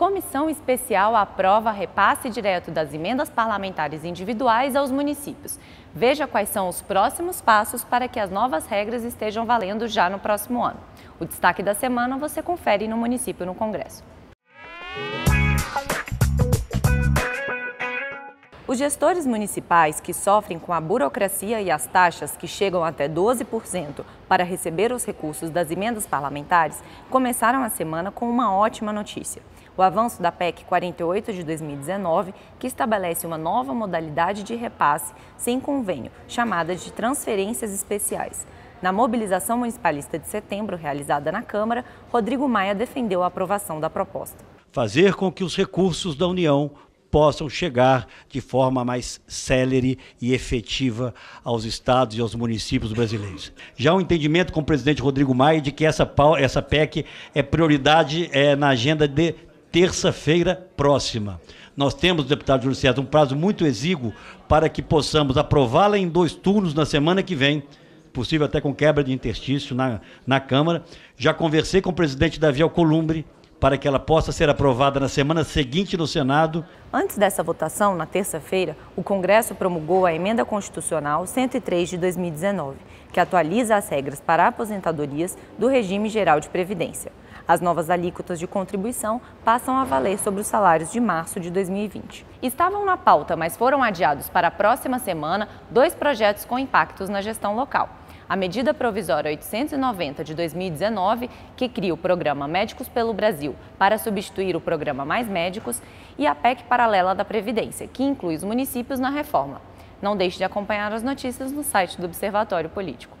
comissão especial aprova repasse direto das emendas parlamentares individuais aos municípios. Veja quais são os próximos passos para que as novas regras estejam valendo já no próximo ano. O destaque da semana você confere no município no Congresso. Os gestores municipais que sofrem com a burocracia e as taxas que chegam até 12% para receber os recursos das emendas parlamentares começaram a semana com uma ótima notícia. O avanço da PEC 48 de 2019, que estabelece uma nova modalidade de repasse sem convênio, chamada de transferências especiais. Na mobilização municipalista de setembro, realizada na Câmara, Rodrigo Maia defendeu a aprovação da proposta. Fazer com que os recursos da União possam chegar de forma mais célere e efetiva aos estados e aos municípios brasileiros. Já o um entendimento com o presidente Rodrigo Maia de que essa, essa PEC é prioridade é, na agenda de terça-feira próxima. Nós temos, deputado Júlio César, um prazo muito exíguo para que possamos aprová-la em dois turnos na semana que vem, possível até com quebra de interstício na, na Câmara. Já conversei com o presidente Davi Alcolumbre para que ela possa ser aprovada na semana seguinte no Senado Antes dessa votação, na terça-feira, o Congresso promulgou a Emenda Constitucional 103 de 2019, que atualiza as regras para aposentadorias do regime geral de previdência. As novas alíquotas de contribuição passam a valer sobre os salários de março de 2020. Estavam na pauta, mas foram adiados para a próxima semana dois projetos com impactos na gestão local. A medida provisória 890 de 2019, que cria o programa Médicos pelo Brasil para substituir o programa Mais Médicos, e a PEC para paralela da Previdência, que inclui os municípios na reforma. Não deixe de acompanhar as notícias no site do Observatório Político.